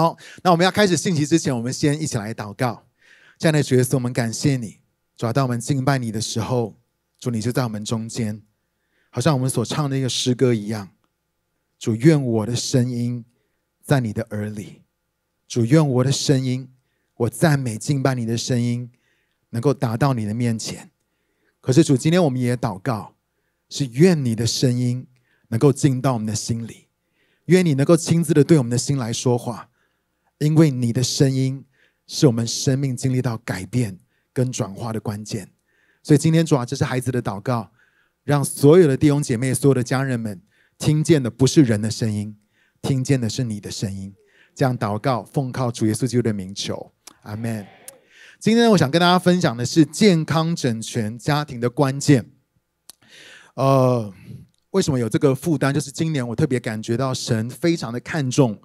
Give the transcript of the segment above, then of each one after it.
好，那我们要开始信息之前，我们先一起来祷告。这样的角色，我们感谢你，主啊，当我们敬拜你的时候，主你就在我们中间，好像我们所唱的一个诗歌一样。主愿我的声音在你的耳里，主愿我的声音，我赞美敬拜你的声音，能够达到你的面前。可是主，今天我们也祷告，是愿你的声音能够进到我们的心里，愿你能够亲自的对我们的心来说话。因为你的声音是我们生命经历到改变跟转化的关键，所以今天主啊，这是孩子的祷告，让所有的弟兄姐妹、所有的家人们听见的不是人的声音，听见的是你的声音。这样祷告奉靠主耶稣基督的名求，阿门。今天我想跟大家分享的是健康整全家庭的关键。呃，为什么有这个负担？就是今年我特别感觉到神非常的看重。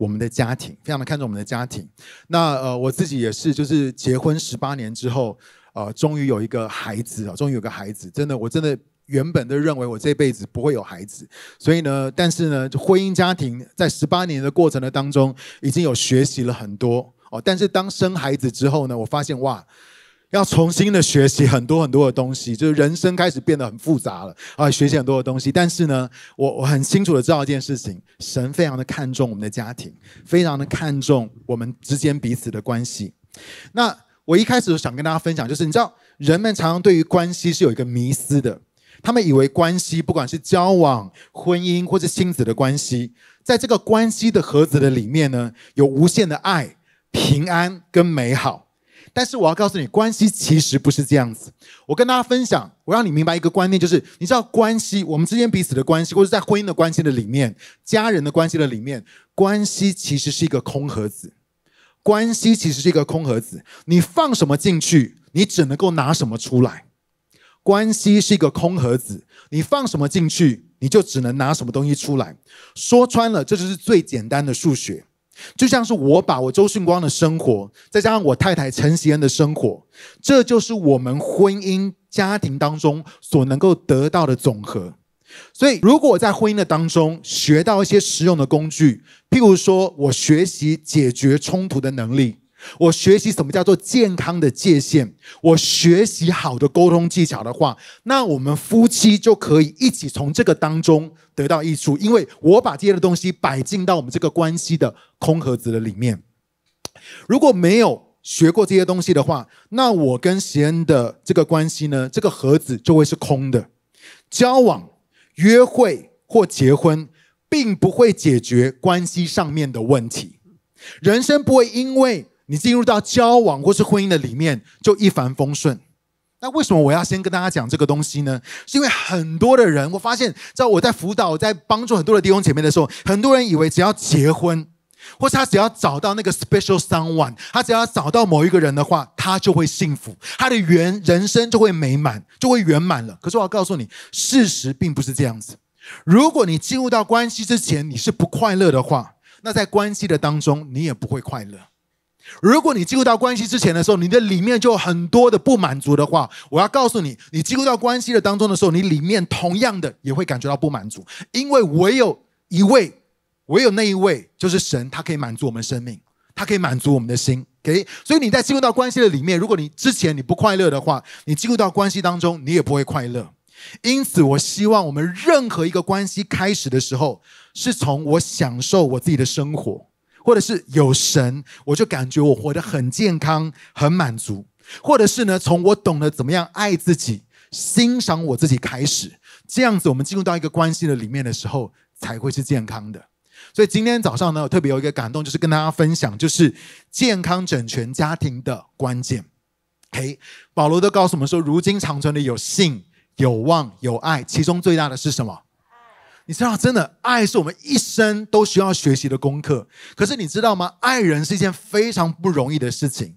我们的家庭非常的看重我们的家庭，那呃我自己也是，就是结婚十八年之后，呃，终于有一个孩子啊，终于有个孩子，真的，我真的原本都认为我这辈子不会有孩子，所以呢，但是呢，婚姻家庭在十八年的过程的当中，已经有学习了很多哦，但是当生孩子之后呢，我发现哇。要重新的学习很多很多的东西，就是人生开始变得很复杂了啊！学习很多的东西，但是呢，我我很清楚的知道一件事情：神非常的看重我们的家庭，非常的看重我们之间彼此的关系。那我一开始想跟大家分享，就是你知道，人们常常对于关系是有一个迷思的，他们以为关系不管是交往、婚姻或是亲子的关系，在这个关系的盒子的里面呢，有无限的爱、平安跟美好。但是我要告诉你，关系其实不是这样子。我跟大家分享，我让你明白一个观念，就是你知道关系，我们之间彼此的关系，或者在婚姻的关系的里面，家人的关系的里面，关系其实是一个空盒子。关系其实是一个空盒子，你放什么进去，你只能够拿什么出来。关系是一个空盒子，你放什么进去，你就只能拿什么东西出来。说穿了，这就是最简单的数学。就像是我把我周迅光的生活，再加上我太太陈绮恩的生活，这就是我们婚姻家庭当中所能够得到的总和。所以，如果在婚姻的当中学到一些实用的工具，譬如说我学习解决冲突的能力。我学习什么叫做健康的界限？我学习好的沟通技巧的话，那我们夫妻就可以一起从这个当中得到益处。因为我把这些的东西摆进到我们这个关系的空盒子的里面。如果没有学过这些东西的话，那我跟谢恩的这个关系呢，这个盒子就会是空的。交往、约会或结婚，并不会解决关系上面的问题。人生不会因为。你进入到交往或是婚姻的里面，就一帆风顺。那为什么我要先跟大家讲这个东西呢？是因为很多的人，我发现，在我在辅导、我在帮助很多的弟兄姐妹的时候，很多人以为只要结婚，或是他只要找到那个 special someone，他只要找到某一个人的话，他就会幸福，他的缘人生就会美满，就会圆满了。可是我要告诉你，事实并不是这样子。如果你进入到关系之前你是不快乐的话，那在关系的当中你也不会快乐。如果你进入到关系之前的时候，你的里面就有很多的不满足的话，我要告诉你，你进入到关系的当中的时候，你里面同样的也会感觉到不满足，因为唯有一位，唯有那一位就是神，他可以满足我们生命，他可以满足我们的心。给，所以你在进入到关系的里面，如果你之前你不快乐的话，你进入到关系当中你也不会快乐。因此，我希望我们任何一个关系开始的时候，是从我享受我自己的生活。或者是有神，我就感觉我活得很健康、很满足。或者是呢，从我懂得怎么样爱自己、欣赏我自己开始，这样子我们进入到一个关系的里面的时候，才会是健康的。所以今天早上呢，我特别有一个感动，就是跟大家分享，就是健康整全家庭的关键。嘿，保罗都告诉我们说，如今长存的有信、有望、有爱，其中最大的是什么？你知道，真的爱是我们一生都需要学习的功课。可是你知道吗？爱人是一件非常不容易的事情。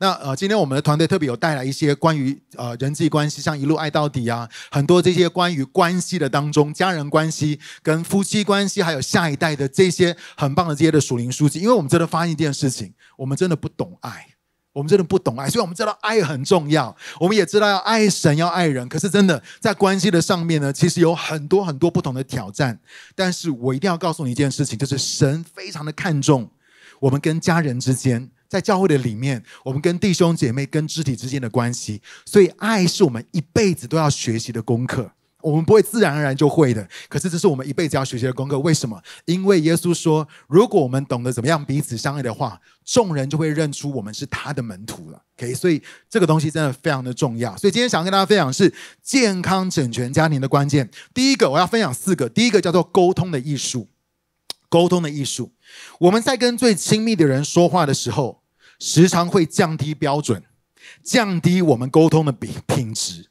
那呃，今天我们的团队特别有带来一些关于呃人际关系，像一路爱到底啊，很多这些关于关系的当中，家人关系、跟夫妻关系，还有下一代的这些很棒的这些的属灵书籍。因为我们真的发现一件事情，我们真的不懂爱。我们真的不懂爱，所以我们知道爱很重要，我们也知道要爱神要爱人。可是真的在关系的上面呢，其实有很多很多不同的挑战。但是我一定要告诉你一件事情，就是神非常的看重我们跟家人之间，在教会的里面，我们跟弟兄姐妹跟肢体之间的关系。所以爱是我们一辈子都要学习的功课。我们不会自然而然就会的，可是这是我们一辈子要学习的功课。为什么？因为耶稣说，如果我们懂得怎么样彼此相爱的话，众人就会认出我们是他的门徒了。OK，所以这个东西真的非常的重要。所以今天想跟大家分享是健康整全家庭的关键。第一个，我要分享四个。第一个叫做沟通的艺术。沟通的艺术，我们在跟最亲密的人说话的时候，时常会降低标准，降低我们沟通的品品质。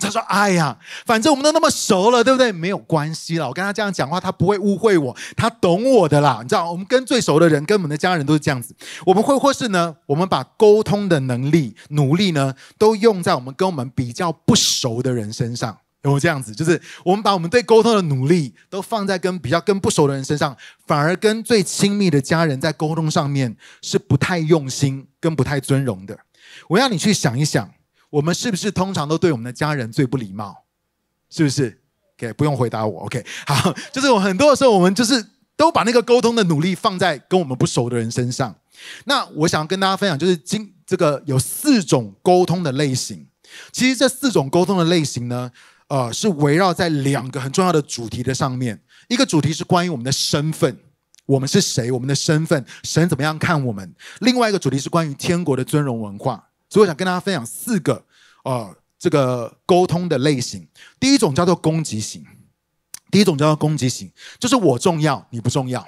他说：“哎呀，反正我们都那么熟了，对不对？没有关系了。我跟他这样讲话，他不会误会我，他懂我的啦。你知道，我们跟最熟的人，跟我们的家人都是这样子。我们会或是呢，我们把沟通的能力、努力呢，都用在我们跟我们比较不熟的人身上。有这样子？就是我们把我们对沟通的努力，都放在跟比较跟不熟的人身上，反而跟最亲密的家人在沟通上面是不太用心跟不太尊荣的。我要你去想一想。”我们是不是通常都对我们的家人最不礼貌？是不是？OK，不用回答我。OK，好，就是很多的时候，我们就是都把那个沟通的努力放在跟我们不熟的人身上。那我想跟大家分享，就是今这个有四种沟通的类型。其实这四种沟通的类型呢，呃，是围绕在两个很重要的主题的上面。一个主题是关于我们的身份，我们是谁，我们的身份，神怎么样看我们；另外一个主题是关于天国的尊荣文化。所以我想跟大家分享四个啊，这个沟通的类型。第一种叫做攻击型，第一种叫做攻击型，就是我重要，你不重要。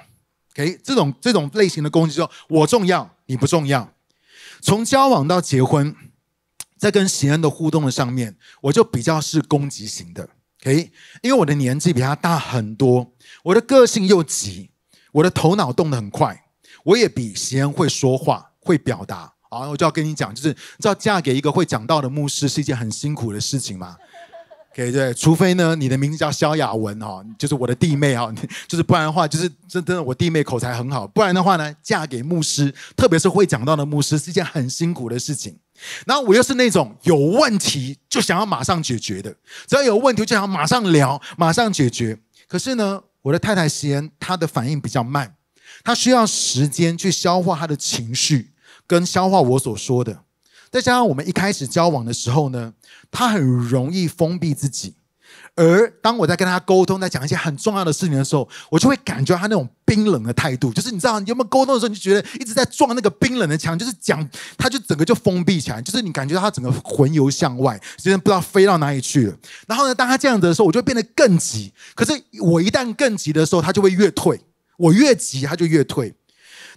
OK，这种这种类型的攻击就我重要，你不重要。从交往到结婚，在跟贤恩的互动的上面，我就比较是攻击型的。OK，因为我的年纪比他大很多，我的个性又急，我的头脑动得很快，我也比贤恩会说话，会表达。啊，我就要跟你讲，就是要嫁给一个会讲道的牧师是一件很辛苦的事情嘛。可以对，除非呢，你的名字叫萧雅文哈，就是我的弟妹哈，就是不然的话，就是真的我弟妹口才很好，不然的话呢，嫁给牧师，特别是会讲道的牧师，是一件很辛苦的事情。然后我又是那种有问题就想要马上解决的，只要有问题就想要马上聊，马上解决。可是呢，我的太太贤，她的反应比较慢，她需要时间去消化她的情绪。跟消化我所说的，再加上我们一开始交往的时候呢，他很容易封闭自己。而当我在跟他沟通，在讲一些很重要的事情的时候，我就会感觉他那种冰冷的态度，就是你知道，你有没有沟通的时候，你就觉得一直在撞那个冰冷的墙，就是讲他就整个就封闭起来，就是你感觉到他整个魂游向外，虽然不知道飞到哪里去了。然后呢，当他这样子的时候，我就变得更急。可是我一旦更急的时候，他就会越退，我越急他就越退。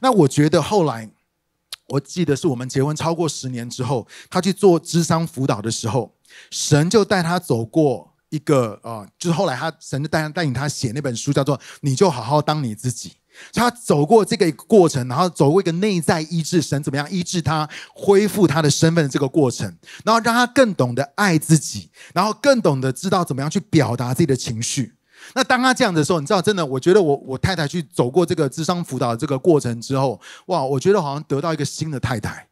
那我觉得后来。我记得是我们结婚超过十年之后，他去做智商辅导的时候，神就带他走过一个呃，就是后来他神就带带领他写那本书，叫做“你就好好当你自己”。他走过这个个过程，然后走过一个内在医治，神怎么样医治他，恢复他的身份这个过程，然后让他更懂得爱自己，然后更懂得知道怎么样去表达自己的情绪。那当他这样的时候，你知道，真的，我觉得我我太太去走过这个智商辅导这个过程之后，哇，我觉得好像得到一个新的太太，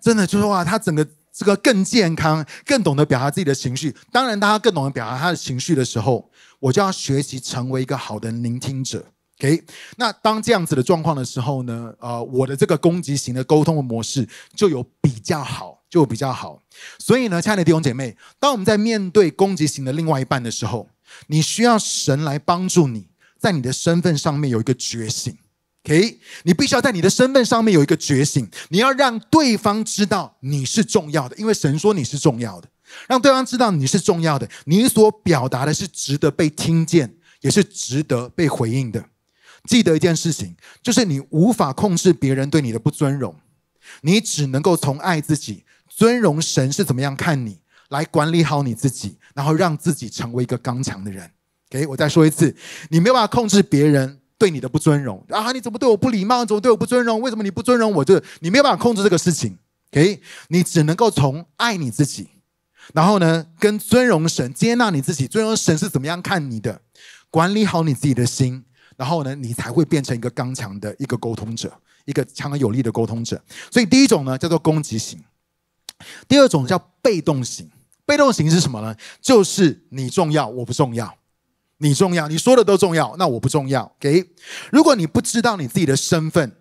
真的就是哇，她整个这个更健康，更懂得表达自己的情绪。当然，她更懂得表达她的情绪的时候，我就要学习成为一个好的聆听者。OK，那当这样子的状况的时候呢，呃，我的这个攻击型的沟通的模式就有比较好，就比较好。所以呢，亲爱的弟兄姐妹，当我们在面对攻击型的另外一半的时候，你需要神来帮助你，在你的身份上面有一个觉醒。OK，你必须要在你的身份上面有一个觉醒。你要让对方知道你是重要的，因为神说你是重要的。让对方知道你是重要的，你所表达的是值得被听见，也是值得被回应的。记得一件事情，就是你无法控制别人对你的不尊荣，你只能够从爱自己、尊荣神是怎么样看你。来管理好你自己，然后让自己成为一个刚强的人。OK，我再说一次，你没有办法控制别人对你的不尊容啊！你怎么对我不礼貌？怎么对我不尊容？为什么你不尊容我？就你没有办法控制这个事情。OK，你只能够从爱你自己，然后呢，跟尊荣神接纳你自己，尊荣神是怎么样看你的？管理好你自己的心，然后呢，你才会变成一个刚强的一个沟通者，一个强而有力的沟通者。所以第一种呢叫做攻击型，第二种叫被动型。被动型是什么呢？就是你重要，我不重要；你重要，你说的都重要，那我不重要。OK，如果你不知道你自己的身份，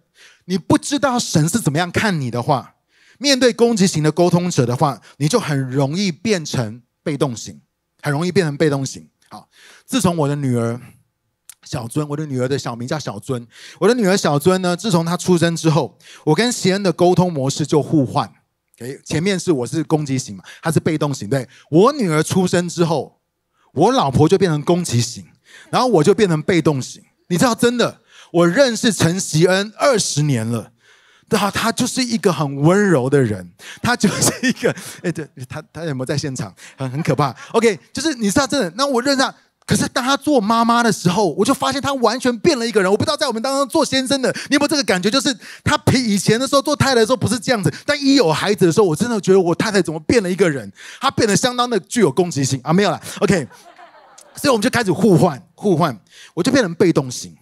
你不知道神是怎么样看你的话，面对攻击型的沟通者的话，你就很容易变成被动型，很容易变成被动型。好，自从我的女儿小尊，我的女儿的小名叫小尊，我的女儿小尊呢，自从她出生之后，我跟谢恩的沟通模式就互换。诶，前面是我是攻击型嘛，她是被动型。对我女儿出生之后，我老婆就变成攻击型，然后我就变成被动型。你知道，真的，我认识陈希恩二十年了，对啊，他就是一个很温柔的人，他就是一个，哎，对，他他有没有在现场？很很可怕。OK，就是你知道，真的，那我认识。可是当他做妈妈的时候，我就发现他完全变了一个人。我不知道在我们当中做先生的，你有没有这个感觉？就是他比以前的时候做太太的时候不是这样子。但一有孩子的时候，我真的觉得我太太怎么变了一个人？她变得相当的具有攻击性啊！没有了，OK。所以我们就开始互换，互换，我就变成被动型。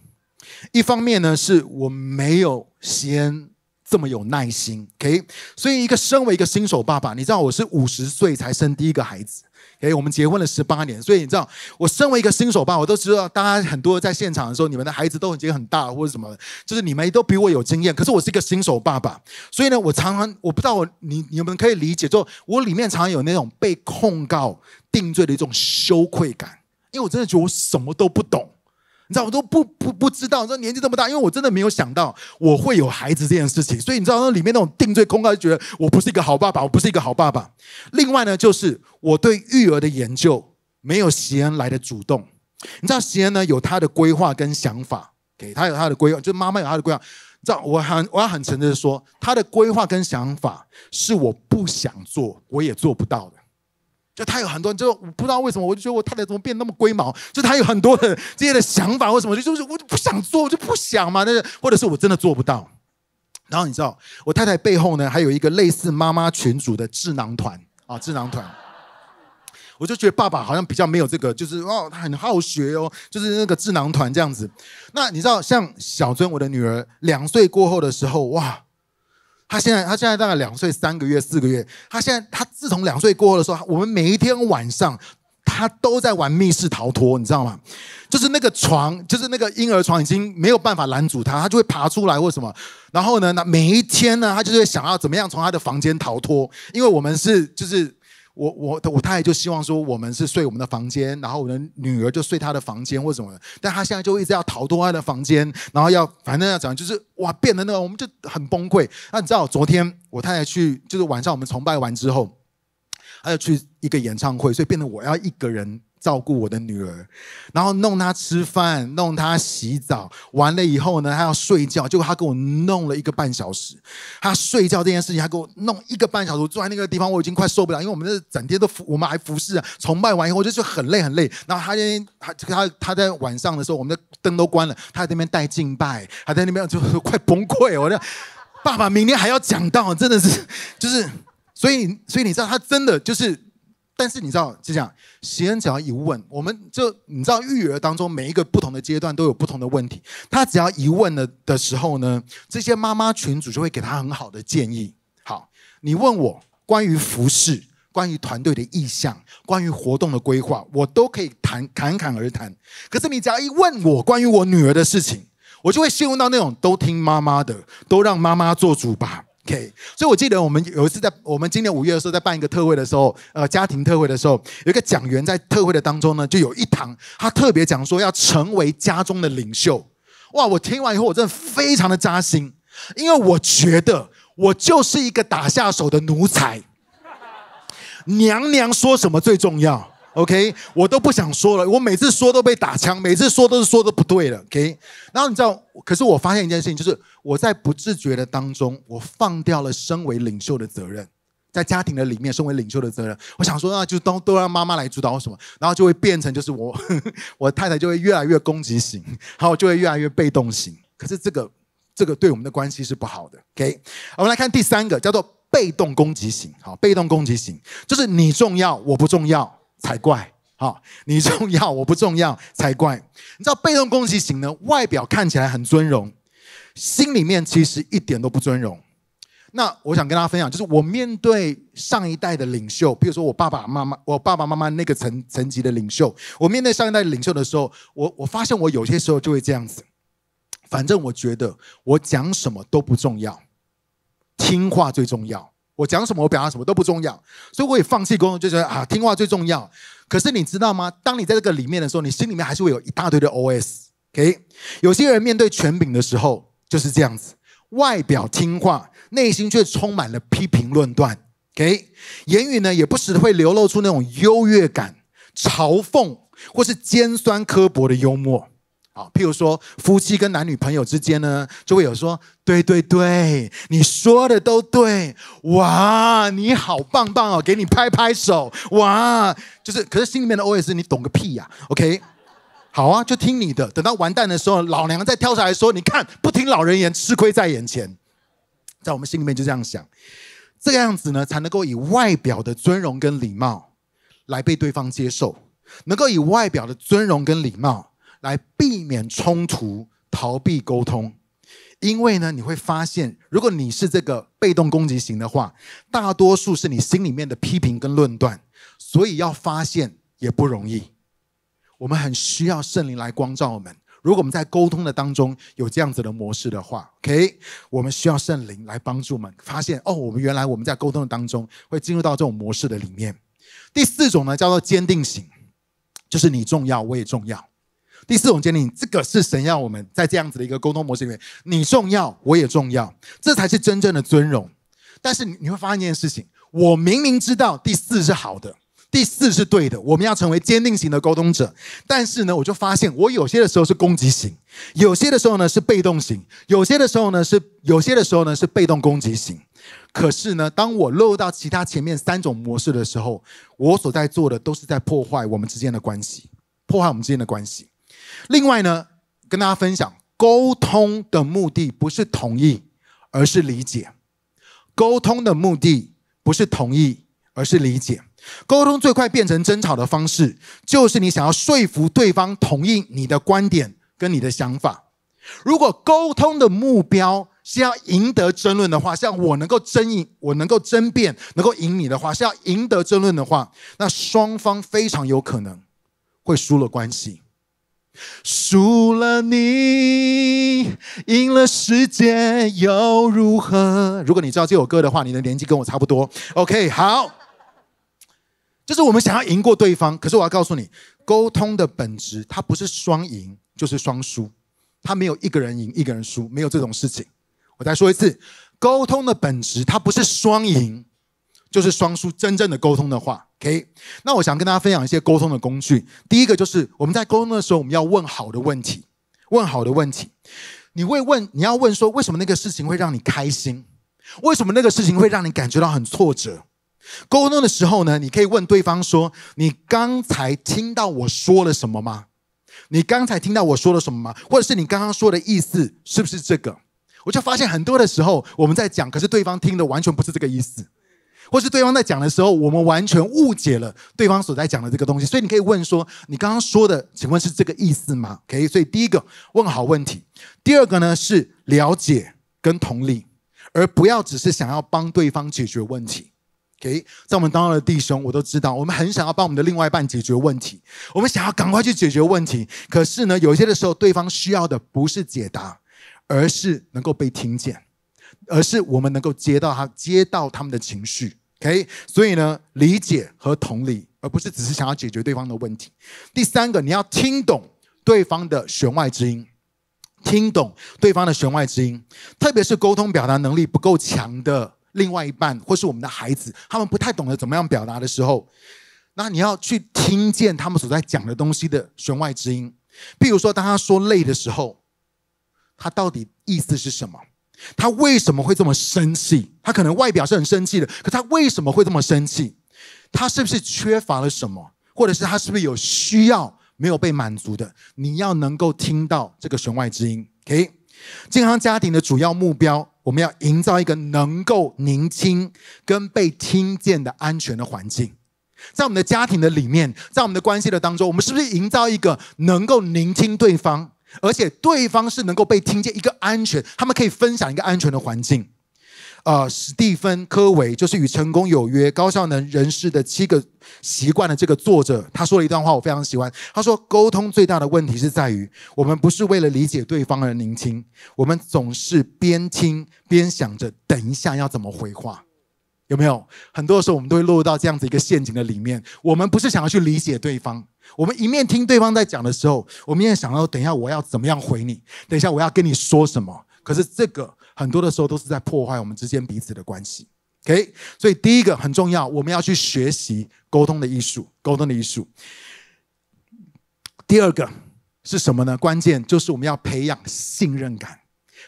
一方面呢，是我没有先这么有耐心，OK。所以一个身为一个新手爸爸，你知道我是五十岁才生第一个孩子。哎，我们结婚了十八年，所以你知道，我身为一个新手爸，我都知道，大家很多在现场的时候，你们的孩子都已经很大或者什么，就是你们都比我有经验，可是我是一个新手爸爸，所以呢，我常常我不知道，你你们可以理解，就我里面常常有那种被控告定罪的一种羞愧感，因为我真的觉得我什么都不懂。你知道我都不不不知道，这年纪这么大，因为我真的没有想到我会有孩子这件事情。所以你知道那里面那种定罪控告，就觉得我不是一个好爸爸，我不是一个好爸爸。另外呢，就是我对育儿的研究没有席恩来的主动。你知道席恩呢有他的规划跟想法，给他有他的规划，就妈妈有他的规划。这样我很我要很诚实的说，他的规划跟想法是我不想做，我也做不到的。就他有很多，就不知道为什么，我就觉得我太太怎么变那么龟毛？就他有很多的这些的想法，为什么？就就是我就不想做，我就不想嘛。那个，或者是我真的做不到。然后你知道，我太太背后呢，还有一个类似妈妈群组的智囊团啊，智囊团。我就觉得爸爸好像比较没有这个，就是哦，他很好学哦，就是那个智囊团这样子。那你知道，像小尊我的女儿两岁过后的时候，哇！他现在，他现在大概两岁三个月、四个月。他现在，他自从两岁过后的时候，我们每一天晚上，他都在玩密室逃脱，你知道吗？就是那个床，就是那个婴儿床，已经没有办法拦住他，他就会爬出来或什么。然后呢，那每一天呢，他就会想要怎么样从他的房间逃脱，因为我们是就是。我我我太太就希望说，我们是睡我们的房间，然后我的女儿就睡她的房间或什么。的。但她现在就一直要逃脱她的房间，然后要反正要讲就是哇，变得那个，我们就很崩溃。那你知道，昨天我太太去，就是晚上我们崇拜完之后，她要去一个演唱会，所以变得我要一个人。照顾我的女儿，然后弄她吃饭，弄她洗澡，完了以后呢，她要睡觉，结果她给我弄了一个半小时。她睡觉这件事情，她给我弄一个半小时，坐在那个地方，我已经快受不了。因为我们这整天都服，我们还服侍啊，崇拜完以后我就觉得很累很累。然后她他，她她她在晚上的时候，我们的灯都关了，她在那边带敬拜，还在那边就快崩溃。我就爸爸明天还要讲道，真的是，就是，所以，所以你知道，他真的就是。但是你知道，就这样，别只要一问，我们就你知道育儿当中每一个不同的阶段都有不同的问题。他只要一问的的时候呢，这些妈妈群主就会给他很好的建议。好，你问我关于服饰、关于团队的意向、关于活动的规划，我都可以谈侃侃而谈。可是你只要一问我关于我女儿的事情，我就会陷入到那种都听妈妈的，都让妈妈做主吧。OK，所以，我记得我们有一次在我们今年五月的时候，在办一个特会的时候，呃，家庭特会的时候，有一个讲员在特会的当中呢，就有一堂，他特别讲说要成为家中的领袖。哇，我听完以后，我真的非常的扎心，因为我觉得我就是一个打下手的奴才。娘娘说什么最重要？OK，我都不想说了，我每次说都被打枪，每次说都是说的不对了。OK，然后你知道，可是我发现一件事情，就是我在不自觉的当中，我放掉了身为领袖的责任，在家庭的里面，身为领袖的责任，我想说，那就都都让妈妈来主导什么，然后就会变成就是我，呵 呵我太太就会越来越攻击型，然后就会越来越被动型。可是这个这个对我们的关系是不好的。OK，我们来看第三个，叫做被动攻击型。好，被动攻击型就是你重要，我不重要。才怪！好，你重要，我不重要，才怪。你知道被动攻击型呢？外表看起来很尊荣，心里面其实一点都不尊荣。那我想跟大家分享，就是我面对上一代的领袖，比如说我爸爸妈妈，我爸爸妈妈那个层层级的领袖，我面对上一代领袖的时候，我我发现我有些时候就会这样子。反正我觉得我讲什么都不重要，听话最重要。我讲什么，我表达什么都不重要，所以我也放弃工作，就觉得啊，听话最重要。可是你知道吗？当你在这个里面的时候，你心里面还是会有一大堆的 OS。OK，有些人面对权柄的时候就是这样子，外表听话，内心却充满了批评论断。OK，言语呢也不时会流露出那种优越感、嘲讽或是尖酸刻薄的幽默。譬如说夫妻跟男女朋友之间呢，就会有说：“对对对，你说的都对，哇，你好棒棒哦，给你拍拍手，哇，就是可是心里面的 OS，你懂个屁呀，OK，好啊，就听你的。等到完蛋的时候，老娘再跳出来说：你看，不听老人言，吃亏在眼前。在我们心里面就这样想，这个样子呢，才能够以外表的尊荣跟礼貌来被对方接受，能够以外表的尊荣跟礼貌。来避免冲突、逃避沟通，因为呢，你会发现，如果你是这个被动攻击型的话，大多数是你心里面的批评跟论断，所以要发现也不容易。我们很需要圣灵来光照我们。如果我们在沟通的当中有这样子的模式的话，OK，我们需要圣灵来帮助我们发现哦，我们原来我们在沟通的当中会进入到这种模式的里面。第四种呢，叫做坚定型，就是你重要，我也重要。第四种坚定，这个是神要我们在这样子的一个沟通模式里面，你重要，我也重要，这才是真正的尊荣。但是你会发现一件事情，我明明知道第四是好的，第四是对的，我们要成为坚定型的沟通者。但是呢，我就发现我有些的时候是攻击型，有些的时候呢是被动型，有些的时候呢是有些的时候呢是被动攻击型。可是呢，当我落入到其他前面三种模式的时候，我所在做的都是在破坏我们之间的关系，破坏我们之间的关系。另外呢，跟大家分享，沟通的目的不是同意，而是理解。沟通的目的不是同意，而是理解。沟通最快变成争吵的方式，就是你想要说服对方同意你的观点跟你的想法。如果沟通的目标是要赢得争论的话，像我能够争赢，我能够争辩，能够赢你的话，是要赢得争论的话，那双方非常有可能会输了关系。输了你，赢了世界又如何？如果你知道这首歌的话，你的年纪跟我差不多。OK，好，就是我们想要赢过对方。可是我要告诉你，沟通的本质，它不是双赢，就是双输。它没有一个人赢，一个人输，没有这种事情。我再说一次，沟通的本质，它不是双赢。就是双输真正的沟通的话，OK。那我想跟大家分享一些沟通的工具。第一个就是我们在沟通的时候，我们要问好的问题，问好的问题。你会问，你要问说，为什么那个事情会让你开心？为什么那个事情会让你感觉到很挫折？沟通的时候呢，你可以问对方说：“你刚才听到我说了什么吗？”“你刚才听到我说了什么吗？”或者是你刚刚说的意思是不是这个？我就发现很多的时候，我们在讲，可是对方听的完全不是这个意思。或是对方在讲的时候，我们完全误解了对方所在讲的这个东西，所以你可以问说：“你刚刚说的，请问是这个意思吗？” OK，所以第一个问好问题，第二个呢是了解跟同理，而不要只是想要帮对方解决问题。OK，在我们当中的弟兄，我都知道，我们很想要帮我们的另外一半解决问题，我们想要赶快去解决问题。可是呢，有些的时候，对方需要的不是解答，而是能够被听见，而是我们能够接到他，接到他们的情绪。OK，所以呢，理解和同理，而不是只是想要解决对方的问题。第三个，你要听懂对方的弦外之音，听懂对方的弦外之音。特别是沟通表达能力不够强的另外一半，或是我们的孩子，他们不太懂得怎么样表达的时候，那你要去听见他们所在讲的东西的弦外之音。譬如说，当他说累的时候，他到底意思是什么？他为什么会这么生气？他可能外表是很生气的，可他为什么会这么生气？他是不是缺乏了什么，或者是他是不是有需要没有被满足的？你要能够听到这个弦外之音。K，健康家庭的主要目标，我们要营造一个能够聆听跟被听见的安全的环境。在我们的家庭的里面，在我们的关系的当中，我们是不是营造一个能够聆听对方？而且对方是能够被听见一个安全，他们可以分享一个安全的环境。呃，史蒂芬·科维就是《与成功有约》高效能人士的七个习惯的这个作者，他说了一段话，我非常喜欢。他说，沟通最大的问题是在于，我们不是为了理解对方而聆听，我们总是边听边想着，等一下要怎么回话。有没有很多的时候，我们都会落入到这样子一个陷阱的里面？我们不是想要去理解对方，我们一面听对方在讲的时候，我们一面想要等一下我要怎么样回你？等一下我要跟你说什么？可是这个很多的时候都是在破坏我们之间彼此的关系。OK，所以第一个很重要，我们要去学习沟通的艺术。沟通的艺术。第二个是什么呢？关键就是我们要培养信任感。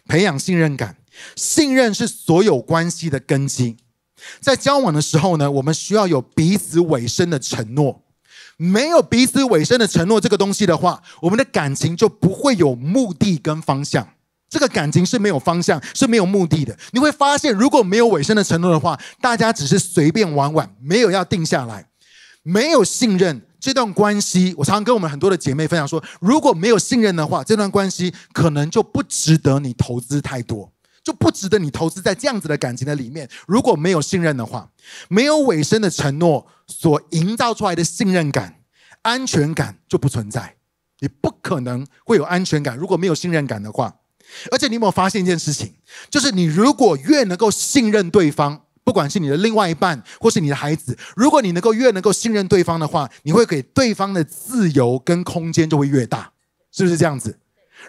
培养信任感，信任是所有关系的根基。在交往的时候呢，我们需要有彼此尾声的承诺。没有彼此尾声的承诺这个东西的话，我们的感情就不会有目的跟方向。这个感情是没有方向，是没有目的的。你会发现，如果没有尾声的承诺的话，大家只是随便玩玩，没有要定下来，没有信任这段关系。我常常跟我们很多的姐妹分享说，如果没有信任的话，这段关系可能就不值得你投资太多。就不值得你投资在这样子的感情的里面。如果没有信任的话，没有尾声的承诺所营造出来的信任感、安全感就不存在。你不可能会有安全感。如果没有信任感的话，而且你有没有发现一件事情？就是你如果越能够信任对方，不管是你的另外一半或是你的孩子，如果你能够越能够信任对方的话，你会给对方的自由跟空间就会越大，是不是这样子？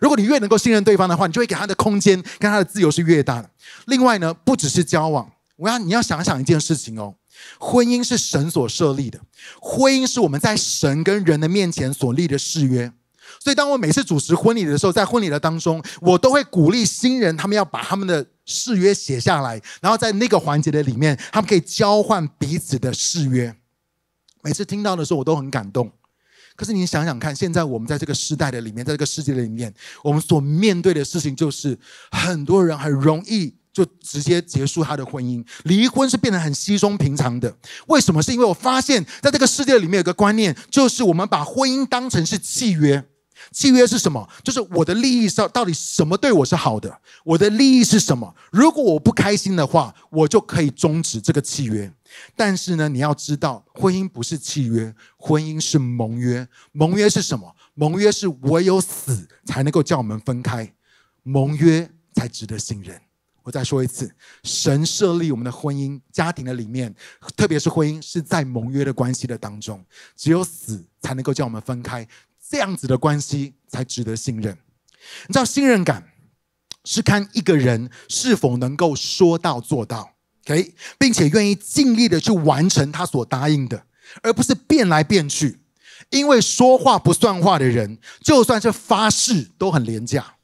如果你越能够信任对方的话，你就会给他的空间跟他的自由是越大的。另外呢，不只是交往，我要你要想想一件事情哦，婚姻是神所设立的，婚姻是我们在神跟人的面前所立的誓约。所以，当我每次主持婚礼的时候，在婚礼的当中，我都会鼓励新人他们要把他们的誓约写下来，然后在那个环节的里面，他们可以交换彼此的誓约。每次听到的时候，我都很感动。可是你想想看，现在我们在这个时代的里面，在这个世界的里面，我们所面对的事情就是，很多人很容易就直接结束他的婚姻，离婚是变得很稀松平常的。为什么？是因为我发现，在这个世界里面有个观念，就是我们把婚姻当成是契约。契约是什么？就是我的利益上到底什么对我是好的？我的利益是什么？如果我不开心的话，我就可以终止这个契约。但是呢，你要知道，婚姻不是契约，婚姻是盟约。盟约是什么？盟约是唯有死才能够叫我们分开，盟约才值得信任。我再说一次，神设立我们的婚姻家庭的里面，特别是婚姻是在盟约的关系的当中，只有死才能够叫我们分开。这样子的关系才值得信任。你知道信任感是看一个人是否能够说到做到，OK，并且愿意尽力的去完成他所答应的，而不是变来变去。因为说话不算话的人，就算是发誓都很廉价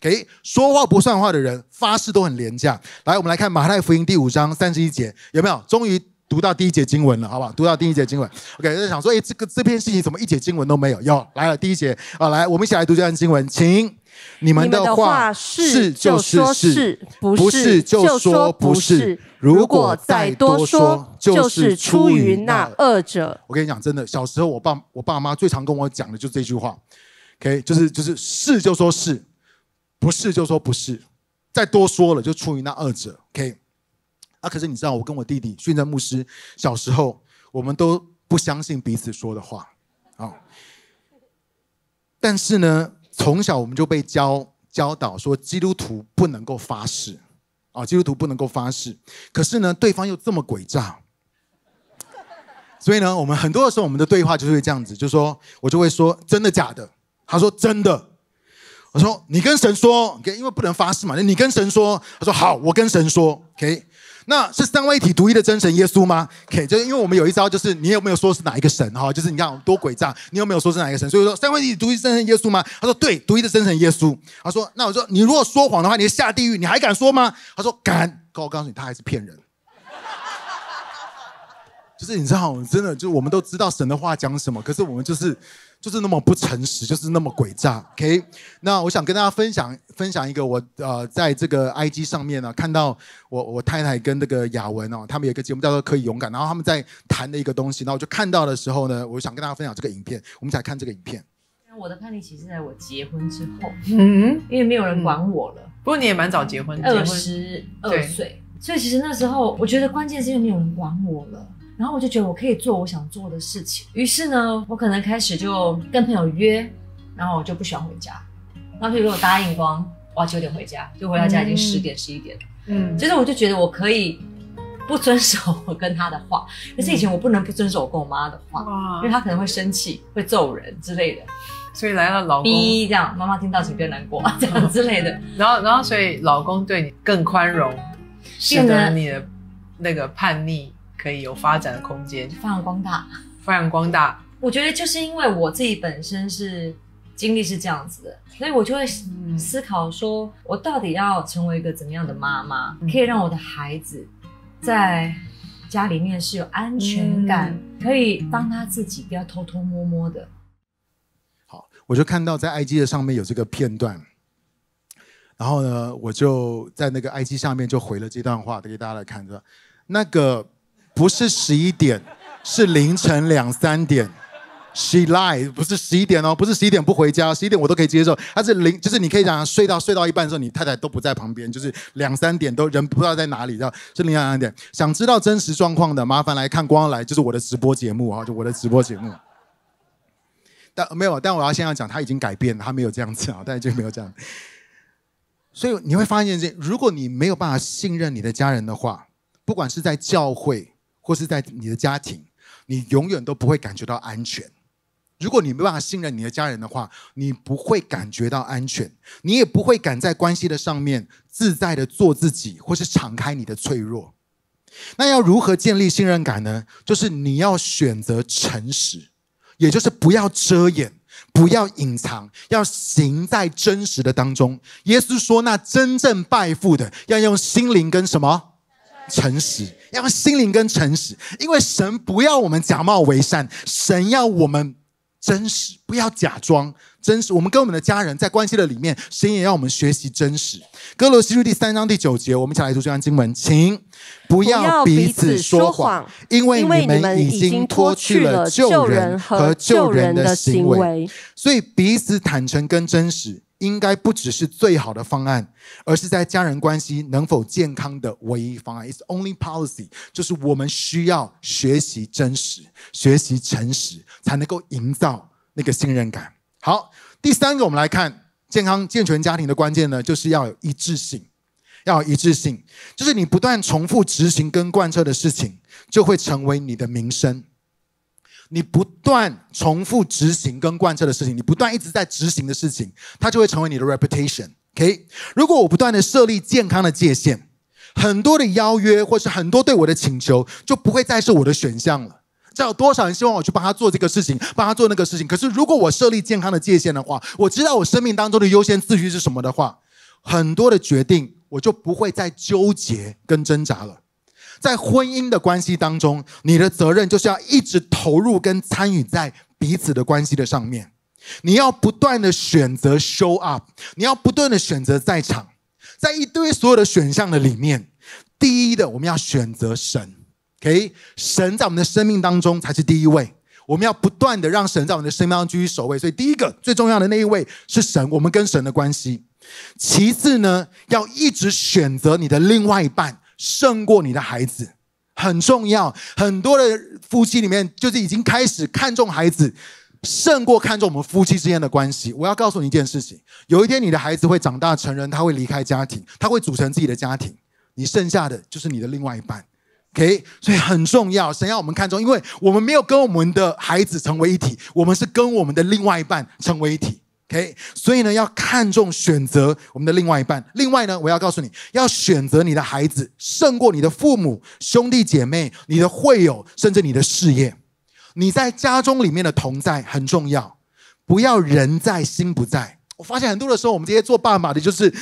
，OK。说话不算话的人发誓都很廉价。来，我们来看马太福音第五章三十一节，有没有？终于。读到第一节经文了，好不好？读到第一节经文。OK，在想说，哎，这个这篇事情怎么一节经文都没有？有来了第一节啊，来，我们一起来读这篇经文，请你们的话是就说是不是就说不是，如果再多说就是出于那二者。我跟你讲真的，小时候我爸我爸妈最常跟我讲的就是这句话，OK，就是就是是就说是不是就说不是，再多说了就出于那二者。OK。啊！可是你知道，我跟我弟弟，训任牧师，小时候我们都不相信彼此说的话，啊。但是呢，从小我们就被教教导说，基督徒不能够发誓，啊，基督徒不能够发誓。可是呢，对方又这么诡诈，所以呢，我们很多的时候，我们的对话就是会这样子，就是说我就会说：“真的假的？”他说：“真的。”我说：“你跟神说，给，因为不能发誓嘛，你跟神说。”他说：“好，我跟神说。”，OK。那是三位一体独一的真神耶稣吗？OK，就是因为我们有一招，就是你有没有说是哪一个神哈？就是你看多诡诈，你有没有说是哪一个神？所以说三位一体独一真神耶稣吗？他说对，独一的真神耶稣。他说，那我说你如果说谎的话，你下地狱，你还敢说吗？他说敢。可我告诉你，他还是骗人。就是你知道，真的，就我们都知道神的话讲什么，可是我们就是就是那么不诚实，就是那么诡诈。OK，那我想跟大家分享分享一个我呃，在这个 IG 上面呢，看到我我太太跟那个雅文哦，他们有个节目叫做《可以勇敢》，然后他们在谈的一个东西，然后我就看到的时候呢，我想跟大家分享这个影片，我们才看这个影片。我的叛逆期是在我结婚之后，嗯，因为没有人管我了。不过你也蛮早结婚，二十二岁，所以其实那时候我觉得关键是因为没有人管我了。然后我就觉得我可以做我想做的事情，于是呢，我可能开始就跟朋友约，然后我就不喜欢回家。那譬如我答应光我要九点回家，就回到家已经十点十一点了。嗯，其实我就觉得我可以不遵守我跟他的话，可是以前我不能不遵守我跟我妈的话，因为她可能会生气、会揍人之类的。所以来了老公这样，妈妈听到请别难过 这样之类的。然后然后所以老公对你更宽容，变得你的那个叛逆。可以有发展的空间，发扬光大，发扬光大。我觉得就是因为我自己本身是经历是这样子的，所以我就会思考说，我到底要成为一个怎么样的妈妈，可以让我的孩子在家里面是有安全感，可以帮他自己，不要偷偷摸摸的。好，我就看到在 IG 的上面有这个片段，然后呢，我就在那个 IG 下面就回了这段话，给大家来看着那个。不是十一点，是凌晨两三点。She lie，不是十一点哦，不是十一点不回家，十一点我都可以接受。他是零，就是你可以讲睡到睡到一半的时候，你太太都不在旁边，就是两三点都人不知道在哪里的。是凌晨两三点。想知道真实状况的，麻烦来看光来，就是我的直播节目啊，就我的直播节目。但没有，但我要先要讲，他已经改变了，他没有这样子啊，她已就没有这样。所以你会发现，这如果你没有办法信任你的家人的话，不管是在教会。或是在你的家庭，你永远都不会感觉到安全。如果你没办法信任你的家人的话，你不会感觉到安全，你也不会敢在关系的上面自在的做自己，或是敞开你的脆弱。那要如何建立信任感呢？就是你要选择诚实，也就是不要遮掩，不要隐藏，要行在真实的当中。也是说，那真正拜父的要用心灵跟什么？诚实，要心灵跟诚实，因为神不要我们假冒为善，神要我们真实，不要假装真实。我们跟我们的家人在关系的里面，神也要我们学习真实。哥罗西书第三章第九节，我们一起来读这段经文，请不要彼此说谎，因为你们已经脱去了救人和救人的行为，所以彼此坦诚跟真实。应该不只是最好的方案，而是在家人关系能否健康的唯一方案。It's only policy，就是我们需要学习真实、学习诚实，才能够营造那个信任感。好，第三个，我们来看健康健全家庭的关键呢，就是要有一致性，要有一致性，就是你不断重复执行跟贯彻的事情，就会成为你的名声。你不断重复执行跟贯彻的事情，你不断一直在执行的事情，它就会成为你的 reputation。OK，如果我不断的设立健康的界限，很多的邀约或是很多对我的请求就不会再是我的选项了。知道有多少人希望我去帮他做这个事情，帮他做那个事情？可是如果我设立健康的界限的话，我知道我生命当中的优先次序是什么的话，很多的决定我就不会再纠结跟挣扎了。在婚姻的关系当中，你的责任就是要一直投入跟参与在彼此的关系的上面。你要不断的选择 show up，你要不断的选择在场。在一堆所有的选项的里面，第一的我们要选择神。OK，神在我们的生命当中才是第一位。我们要不断的让神在我们的生命当中居于首位。所以第一个最重要的那一位是神，我们跟神的关系。其次呢，要一直选择你的另外一半。胜过你的孩子很重要。很多的夫妻里面，就是已经开始看重孩子，胜过看重我们夫妻之间的关系。我要告诉你一件事情：有一天，你的孩子会长大成人，他会离开家庭，他会组成自己的家庭。你剩下的就是你的另外一半。OK，所以很重要。神要我们看重，因为我们没有跟我们的孩子成为一体，我们是跟我们的另外一半成为一体。OK，所以呢，要看重选择我们的另外一半。另外呢，我要告诉你，要选择你的孩子胜过你的父母、兄弟姐妹、你的会友，甚至你的事业。你在家中里面的同在很重要，不要人在心不在。我发现很多的时候，我们这些做爸妈的，就是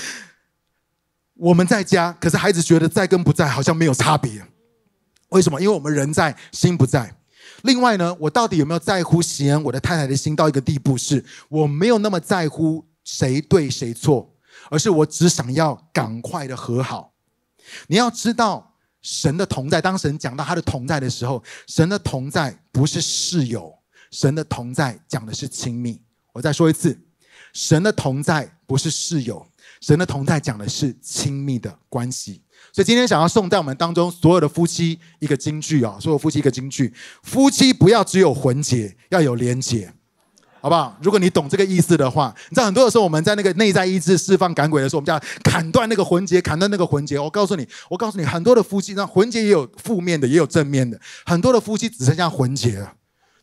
我们在家，可是孩子觉得在跟不在好像没有差别。为什么？因为我们人在心不在。另外呢，我到底有没有在乎？喜恩，我的太太的心到一个地步，是我没有那么在乎谁对谁错，而是我只想要赶快的和好。你要知道，神的同在，当神讲到他的同在的时候，神的同在不是室友，神的同在讲的是亲密。我再说一次，神的同在不是室友，神的同在讲的是亲密的关系。所以今天想要送在我们当中所有的夫妻一个金句啊，所有夫妻一个金句，夫妻不要只有魂结，要有连结，好不好？如果你懂这个意思的话，你知道很多的时候我们在那个内在意志释放感鬼的时候，我们讲砍断那个魂结，砍断那个魂结。我告诉你，我告诉你，很多的夫妻那魂结也有负面的，也有正面的，很多的夫妻只剩下魂结了。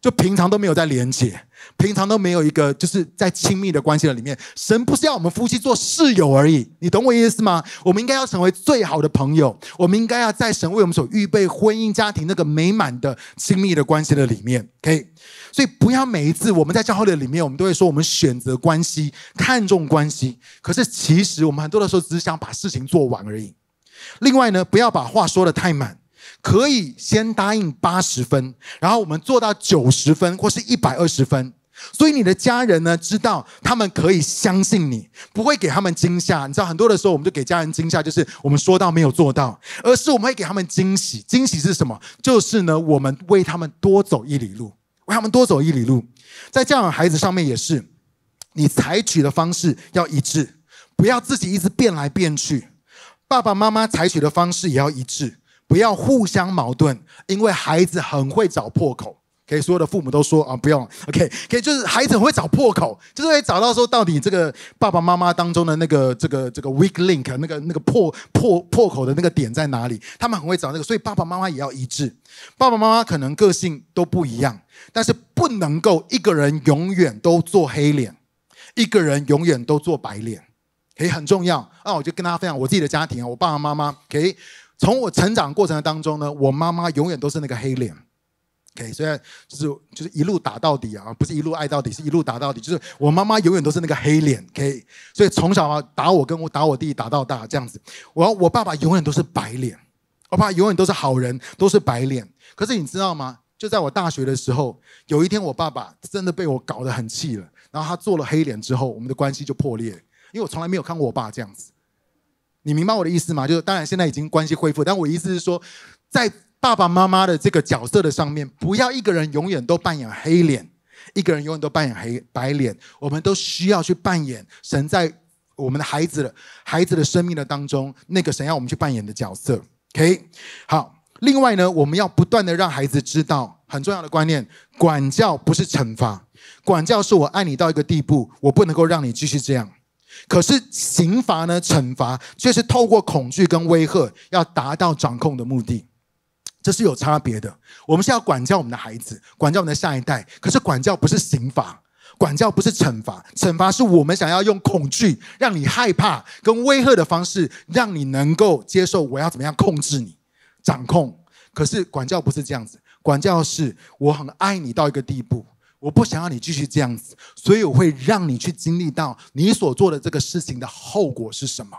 就平常都没有在连接，平常都没有一个就是在亲密的关系的里面，神不是要我们夫妻做室友而已，你懂我意思吗？我们应该要成为最好的朋友，我们应该要在神为我们所预备婚姻家庭那个美满的亲密的关系的里面，可以。所以不要每一次我们在教会的里面，我们都会说我们选择关系，看重关系，可是其实我们很多的时候只是想把事情做完而已。另外呢，不要把话说的太满。可以先答应八十分，然后我们做到九十分或是一百二十分。所以你的家人呢，知道他们可以相信你，不会给他们惊吓。你知道很多的时候，我们就给家人惊吓，就是我们说到没有做到，而是我们会给他们惊喜。惊喜是什么？就是呢，我们为他们多走一里路，为他们多走一里路。在教养孩子上面也是，你采取的方式要一致，不要自己一直变来变去。爸爸妈妈采取的方式也要一致。不要互相矛盾，因为孩子很会找破口。可以，所有的父母都说啊，不用。OK，可以，就是孩子很会找破口，就是会找到说到底这个爸爸妈妈当中的那个这个这个 weak link，那个那个破破破口的那个点在哪里？他们很会找那个，所以爸爸妈妈也要一致。爸爸妈妈可能个性都不一样，但是不能够一个人永远都做黑脸，一个人永远都做白脸。可以很重要啊！我就跟大家分享我自己的家庭，我爸爸妈妈可以。从我成长过程当中呢，我妈妈永远都是那个黑脸，OK，虽然就是就是一路打到底啊，不是一路爱到底，是一路打到底。就是我妈妈永远都是那个黑脸，OK，所以从小啊打我跟我打我弟打到大这样子。我我爸爸永远都是白脸，我爸永远都是好人，都是白脸。可是你知道吗？就在我大学的时候，有一天我爸爸真的被我搞得很气了，然后他做了黑脸之后，我们的关系就破裂，因为我从来没有看过我爸这样子。你明白我的意思吗？就是当然现在已经关系恢复，但我意思是说，在爸爸妈妈的这个角色的上面，不要一个人永远都扮演黑脸，一个人永远都扮演黑白脸，我们都需要去扮演神在我们的孩子孩子的生命的当中那个神要我们去扮演的角色。OK，好。另外呢，我们要不断的让孩子知道很重要的观念：管教不是惩罚，管教是我爱你到一个地步，我不能够让你继续这样。可是刑罚呢？惩罚却是透过恐惧跟威吓，要达到掌控的目的，这是有差别的。我们是要管教我们的孩子，管教我们的下一代。可是管教不是刑罚，管教不是惩罚，惩罚是我们想要用恐惧让你害怕，跟威吓的方式，让你能够接受我要怎么样控制你、掌控。可是管教不是这样子，管教是我很爱你到一个地步。我不想要你继续这样子，所以我会让你去经历到你所做的这个事情的后果是什么，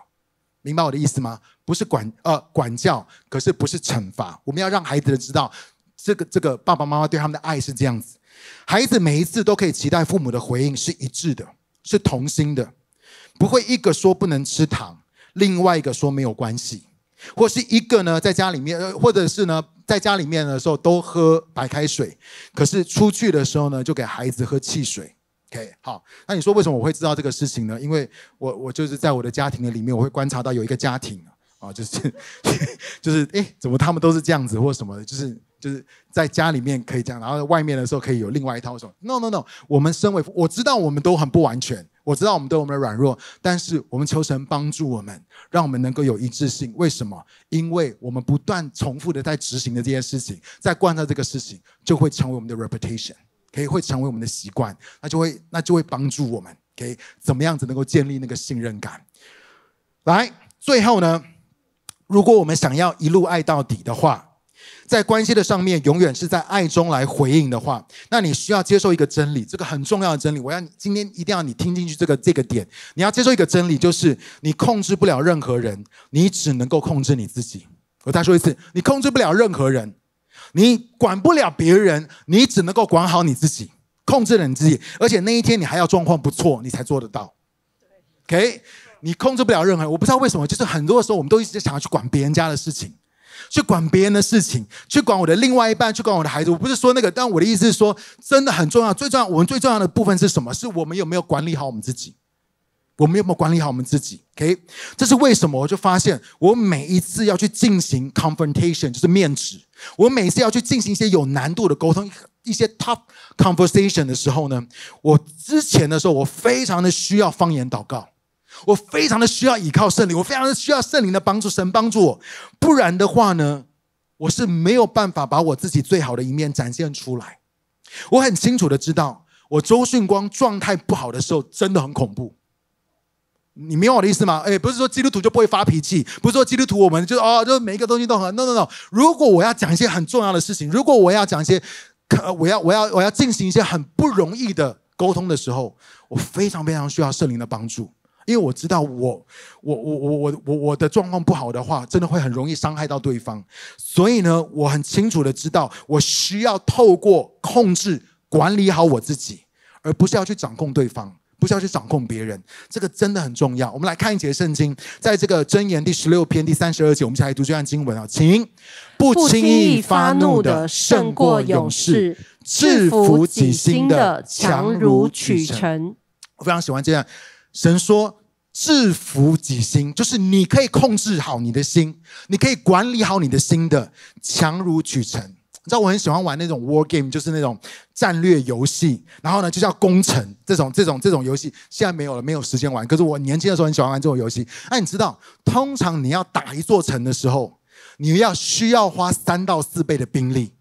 明白我的意思吗？不是管呃管教，可是不是惩罚。我们要让孩子知道，这个这个爸爸妈妈对他们的爱是这样子。孩子每一次都可以期待父母的回应是一致的，是同心的，不会一个说不能吃糖，另外一个说没有关系。或是一个呢，在家里面，呃，或者是呢，在家里面的时候都喝白开水，可是出去的时候呢，就给孩子喝汽水。OK，好，那你说为什么我会知道这个事情呢？因为我我就是在我的家庭的里面，我会观察到有一个家庭啊，就是 就是哎，怎么他们都是这样子，或者什么的，就是。就是在家里面可以这样，然后在外面的时候可以有另外一套。我说：No，No，No！我们身为，我知道我们都很不完全，我知道我们对我们的软弱，但是我们求神帮助我们，让我们能够有一致性。为什么？因为我们不断重复的在执行的这件事情，在贯彻这个事情，就会成为我们的 r e p u t a t i o n 可以会成为我们的习惯，那就会那就会帮助我们。可以怎么样子能够建立那个信任感？来，最后呢，如果我们想要一路爱到底的话。在关系的上面，永远是在爱中来回应的话，那你需要接受一个真理，这个很重要的真理。我要今天一定要你听进去这个这个点，你要接受一个真理，就是你控制不了任何人，你只能够控制你自己。我再说一次，你控制不了任何人，你管不了别人，你只能够管好你自己，控制了你自己。而且那一天你还要状况不错，你才做得到。OK，你控制不了任何，我不知道为什么，就是很多时候我们都一直想要去管别人家的事情。去管别人的事情，去管我的另外一半，去管我的孩子。我不是说那个，但我的意思是说，真的很重要。最重要，我们最重要的部分是什么？是我们有没有管理好我们自己？我们有没有管理好我们自己？OK，这是为什么？我就发现，我每一次要去进行 confrontation，就是面质；我每次要去进行一些有难度的沟通，一些 t o u g h conversation 的时候呢，我之前的时候，我非常的需要方言祷告。我非常的需要依靠圣灵，我非常的需要圣灵的帮助。神帮助我，不然的话呢，我是没有办法把我自己最好的一面展现出来。我很清楚的知道，我周迅光状态不好的时候真的很恐怖。你明白我的意思吗？哎，不是说基督徒就不会发脾气，不是说基督徒我们就哦，就每一个东西都很 no no no。如果我要讲一些很重要的事情，如果我要讲一些，我要我要我要进行一些很不容易的沟通的时候，我非常非常需要圣灵的帮助。因为我知道我我我我我我我的状况不好的话，真的会很容易伤害到对方。所以呢，我很清楚的知道，我需要透过控制管理好我自己，而不是要去掌控对方，不是要去掌控别人。这个真的很重要。我们来看一节圣经，在这个箴言第十六篇第三十二节，我们一起来读这段经文啊，请。不轻易发怒的胜过勇士，制服己心的强如取城。我非常喜欢这样。神说：“制服己心，就是你可以控制好你的心，你可以管理好你的心的。强如取城。你知道我很喜欢玩那种 war game，就是那种战略游戏，然后呢就叫攻城这种这种这种游戏。现在没有了，没有时间玩。可是我年轻的时候很喜欢玩这种游戏。那你知道，通常你要打一座城的时候，你要需要花三到四倍的兵力。”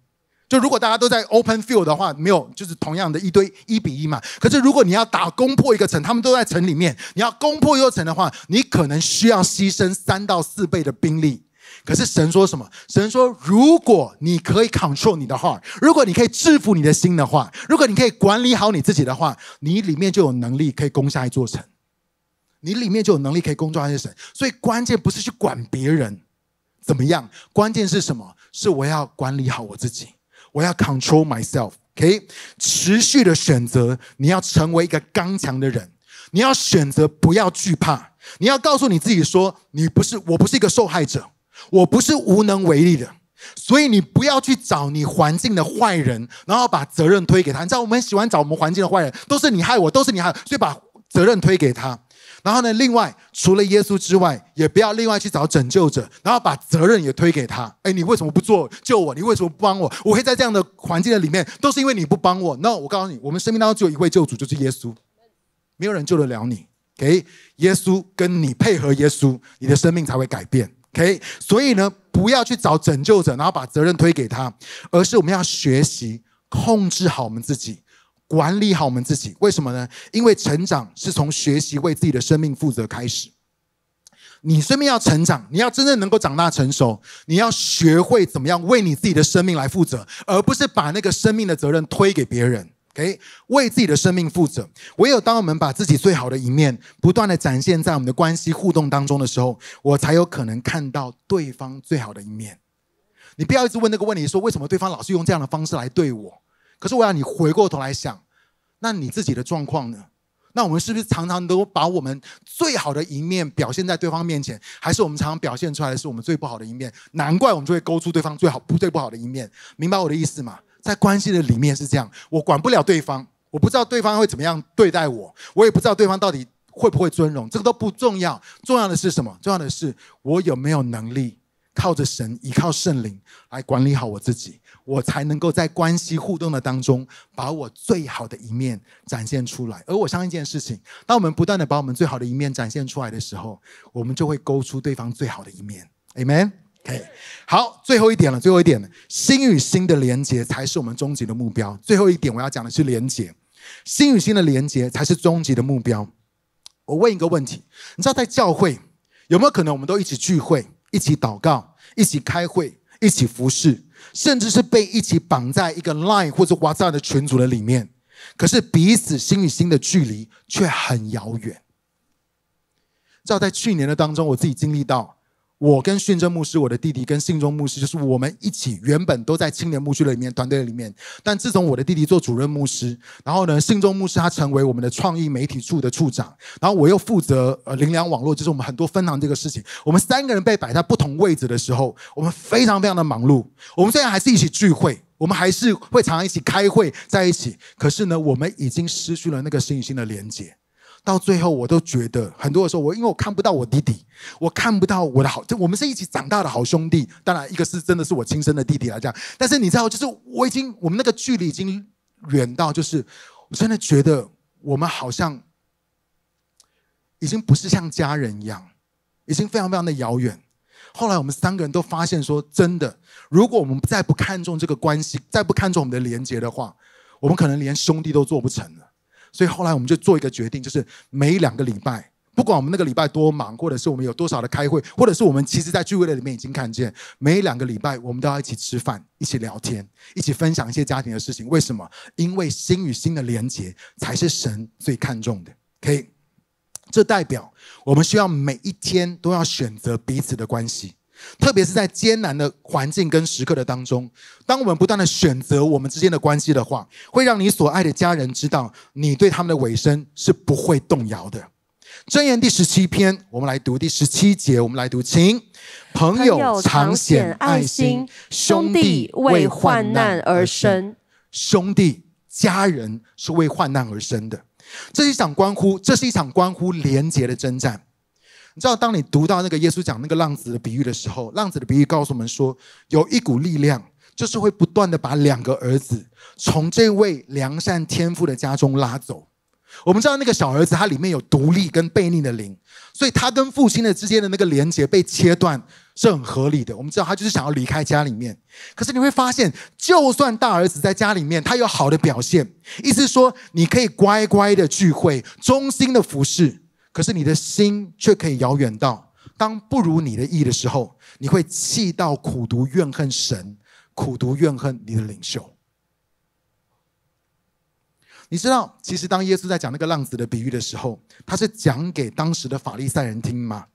就如果大家都在 open field 的话，没有就是同样的一堆一比一嘛。可是如果你要打攻破一个城，他们都在城里面，你要攻破一座城的话，你可能需要牺牲三到四倍的兵力。可是神说什么？神说，如果你可以 control 你的 heart，如果你可以制服你的心的话，如果你可以管理好你自己的话，你里面就有能力可以攻下一座城。你里面就有能力可以攻下一座城。所以关键不是去管别人怎么样，关键是什么？是我要管理好我自己。我要 control myself，OK，持续的选择，你要成为一个刚强的人，你要选择不要惧怕，你要告诉你自己说，你不是，我不是一个受害者，我不是无能为力的，所以你不要去找你环境的坏人，然后把责任推给他。你知道我们喜欢找我们环境的坏人，都是你害我，都是你害，所以把责任推给他。然后呢？另外，除了耶稣之外，也不要另外去找拯救者，然后把责任也推给他。哎，你为什么不做救我？你为什么不帮我？我会在这样的环境的里面，都是因为你不帮我。No，我告诉你，我们生命当中只有一位救主，就是耶稣，没有人救得了你。OK，耶稣跟你配合，耶稣，你的生命才会改变。OK，所以呢，不要去找拯救者，然后把责任推给他，而是我们要学习控制好我们自己。管理好我们自己，为什么呢？因为成长是从学习为自己的生命负责开始。你生命要成长，你要真正能够长大成熟，你要学会怎么样为你自己的生命来负责，而不是把那个生命的责任推给别人。OK，为自己的生命负责。唯有当我们把自己最好的一面不断的展现在我们的关系互动当中的时候，我才有可能看到对方最好的一面。你不要一直问那个问题，说为什么对方老是用这样的方式来对我。可是我要你回过头来想，那你自己的状况呢？那我们是不是常常都把我们最好的一面表现在对方面前？还是我们常常表现出来的是我们最不好的一面？难怪我们就会勾出对方最好不对不好的一面。明白我的意思吗？在关系的里面是这样，我管不了对方，我不知道对方会怎么样对待我，我也不知道对方到底会不会尊荣，这个都不重要。重要的是什么？重要的是我有没有能力。靠着神，依靠圣灵来管理好我自己，我才能够在关系互动的当中把我最好的一面展现出来。而我相信一件事情：，当我们不断的把我们最好的一面展现出来的时候，我们就会勾出对方最好的一面。Amen。K。好，最后一点了，最后一点，心与心的连接才是我们终极的目标。最后一点我要讲的是连接，心与心的连接才是终极的目标。我问一个问题：，你知道在教会有没有可能我们都一起聚会？一起祷告，一起开会，一起服侍，甚至是被一起绑在一个 Line 或者 WhatsApp 的群组的里面，可是彼此心与心的距离却很遥远。知道在去年的当中，我自己经历到。我跟训政牧师，我的弟弟跟信中牧师，就是我们一起原本都在青年牧区的里面团队里面。但自从我的弟弟做主任牧师，然后呢，信中牧师他成为我们的创意媒体处的处长，然后我又负责呃灵粮网络，就是我们很多分行这个事情。我们三个人被摆在不同位置的时候，我们非常非常的忙碌。我们虽然还是一起聚会，我们还是会常常一起开会在一起。可是呢，我们已经失去了那个信心的连接。到最后，我都觉得很多的时候，我因为我看不到我弟弟，我看不到我的好，就我们是一起长大的好兄弟。当然，一个是真的是我亲生的弟弟来讲，但是你知道，就是我已经，我们那个距离已经远到，就是我真的觉得我们好像已经不是像家人一样，已经非常非常的遥远。后来，我们三个人都发现说，真的，如果我们再不看重这个关系，再不看重我们的连接的话，我们可能连兄弟都做不成了。所以后来我们就做一个决定，就是每两个礼拜，不管我们那个礼拜多忙，或者是我们有多少的开会，或者是我们其实，在聚会的里面已经看见，每两个礼拜我们都要一起吃饭，一起聊天，一起分享一些家庭的事情。为什么？因为心与心的连接才是神最看重的。可以，这代表我们需要每一天都要选择彼此的关系。特别是在艰难的环境跟时刻的当中，当我们不断的选择我们之间的关系的话，会让你所爱的家人知道，你对他们的委身是不会动摇的。箴言第十七篇，我们来读第十七节，我们来读，请朋友常显爱心，兄弟为患难而生，兄弟家人是为患难而生的。这是一场关乎，这是一场关乎廉洁的征战。你知道，当你读到那个耶稣讲那个浪子的比喻的时候，浪子的比喻告诉我们说，有一股力量就是会不断的把两个儿子从这位良善天赋的家中拉走。我们知道那个小儿子他里面有独立跟悖逆的灵，所以他跟父亲的之间的那个连结被切断是很合理的。我们知道他就是想要离开家里面，可是你会发现，就算大儿子在家里面，他有好的表现，意思说你可以乖乖的聚会，忠心的服侍。可是你的心却可以遥远到，当不如你的意的时候，你会气到苦读怨恨神，苦读怨恨你的领袖。你知道，其实当耶稣在讲那个浪子的比喻的时候，他是讲给当时的法利赛人听吗？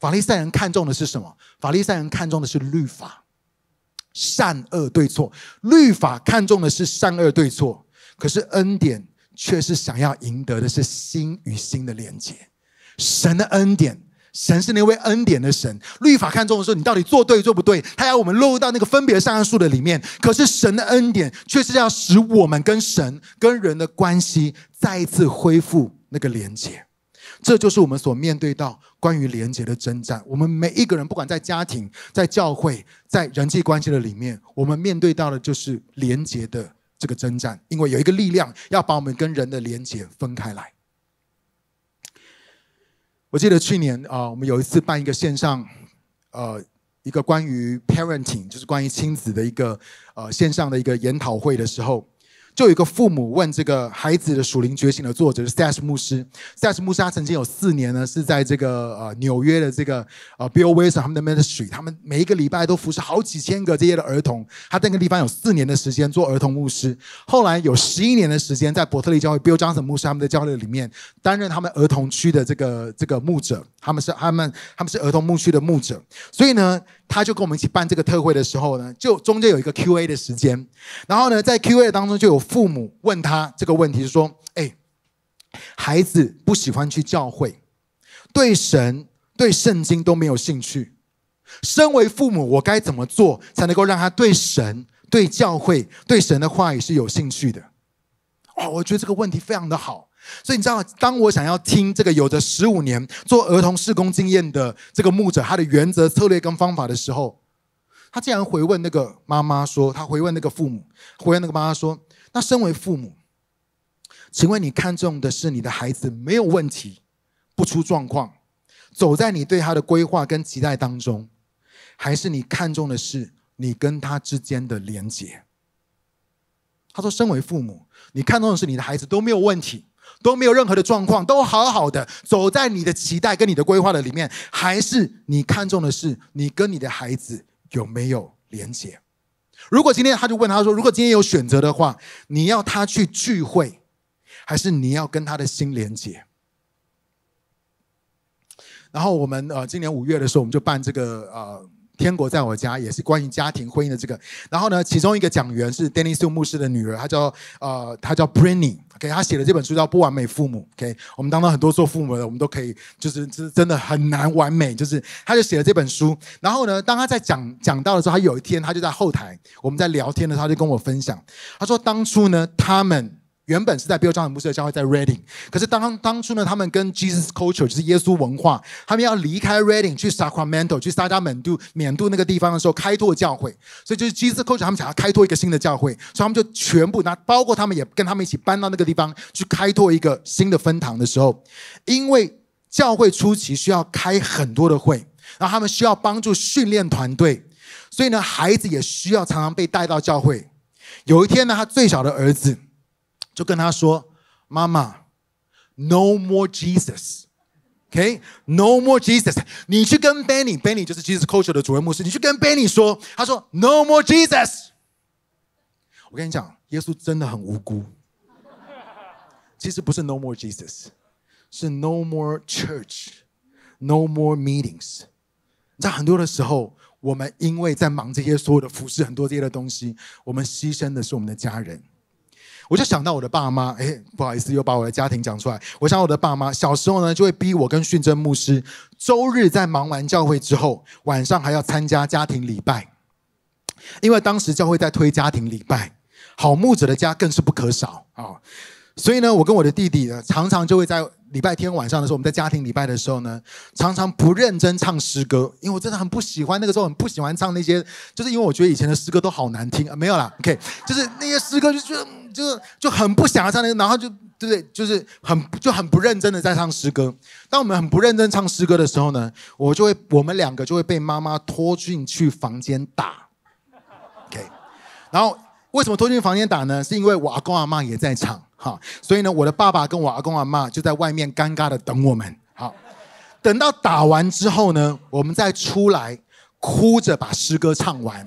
法利赛人看重的是什么？法利赛人看重的是律法，善恶对错。律法看重的是善恶对错，可是恩典。却是想要赢得的是心与心的连接，神的恩典，神是那位恩典的神。律法看重的时候，你到底做对做不对？他要我们落入到那个分别上述树的里面。可是神的恩典却是要使我们跟神、跟人的关系再一次恢复那个连接。这就是我们所面对到关于连接的征战。我们每一个人，不管在家庭、在教会、在人际关系的里面，我们面对到的就是连接的。这个征战，因为有一个力量要把我们跟人的连接分开来。我记得去年啊，我们有一次办一个线上，呃，一个关于 parenting，就是关于亲子的一个，呃，线上的一个研讨会的时候。就有一个父母问这个孩子的属灵觉醒的作者是 s a s 牧师 s a s 牧师他曾经有四年呢是在这个呃纽约的这个呃 Bill w o h s o n 他们的水，他们每一个礼拜都服侍好几千个这些的儿童，他在那个地方有四年的时间做儿童牧师，后来有十一年的时间在伯特利教会 Bill Johnson 牧师他们的教会里面担任他们儿童区的这个这个牧者，他们是他们他们是儿童牧区的牧者，所以呢他就跟我们一起办这个特会的时候呢，就中间有一个 Q&A 的时间，然后呢在 Q&A 当中就有。父母问他这个问题，说：“哎，孩子不喜欢去教会，对神、对圣经都没有兴趣。身为父母，我该怎么做才能够让他对神、对教会、对神的话语是有兴趣的？”哦，我觉得这个问题非常的好。所以你知道，当我想要听这个有着十五年做儿童事工经验的这个牧者他的原则、策略跟方法的时候，他竟然回问那个妈妈说：“他回问那个父母，回问那个妈妈说。”那身为父母，请问你看重的是你的孩子没有问题，不出状况，走在你对他的规划跟期待当中，还是你看重的是你跟他之间的连结？他说：身为父母，你看重的是你的孩子都没有问题，都没有任何的状况，都好好的走在你的期待跟你的规划的里面，还是你看重的是你跟你的孩子有没有连结？如果今天他就问他说：“如果今天有选择的话，你要他去聚会，还是你要跟他的心连接？”然后我们呃，今年五月的时候，我们就办这个呃天国在我家，也是关于家庭婚姻的这个。然后呢，其中一个讲员是 Dennis o u n 牧师的女儿，她叫呃，她叫 b r e n n y 给她写的这本书叫《不完美父母》。o K，我们当中很多做父母的，我们都可以，就是是真的很难完美，就是她就写了这本书。然后呢，当她在讲讲到的时候，她有一天她就在后台，我们在聊天的时候，她就跟我分享，她说当初呢，他们。原本是在北加州的教会，在 Reading。可是当当初呢，他们跟 Jesus Culture 就是耶稣文化，他们要离开 Reading 去 Sacramento 去萨加门度缅度那个地方的时候，开拓教会。所以就是 Jesus Culture 他们想要开拓一个新的教会，所以他们就全部拿，包括他们也跟他们一起搬到那个地方去开拓一个新的分堂的时候，因为教会初期需要开很多的会，然后他们需要帮助训练团队，所以呢，孩子也需要常常被带到教会。有一天呢，他最小的儿子。就跟他说：“妈妈，No more Jesus，OK？No more Jesus，你去跟 Benny，Benny 就是 Jesus Culture 的主任牧师，你去跟 Benny 说。他说 No more Jesus。我跟你讲，耶稣真的很无辜。其实不是 No more Jesus，是 No more Church，No more meetings。在很多的时候，我们因为在忙这些所有的服饰，很多这些的东西，我们牺牲的是我们的家人。”我就想到我的爸妈，哎，不好意思，又把我的家庭讲出来。我想我的爸妈小时候呢，就会逼我跟训政牧师周日在忙完教会之后，晚上还要参加家庭礼拜，因为当时教会在推家庭礼拜，好牧者的家更是不可少啊。所以呢，我跟我的弟弟呢，常常就会在礼拜天晚上的时候，我们在家庭礼拜的时候呢，常常不认真唱诗歌，因为我真的很不喜欢那个时候，很不喜欢唱那些，就是因为我觉得以前的诗歌都好难听啊，没有啦，OK，就是那些诗歌就觉得就是就很不想唱那，然后就对不对，就是很就很不认真的在唱诗歌。当我们很不认真唱诗歌的时候呢，我就会我们两个就会被妈妈拖进去房间打，OK，然后为什么拖进房间打呢？是因为我阿公阿妈也在场。好，所以呢，我的爸爸跟我阿公阿妈就在外面尴尬的等我们。好，等到打完之后呢，我们再出来，哭着把诗歌唱完。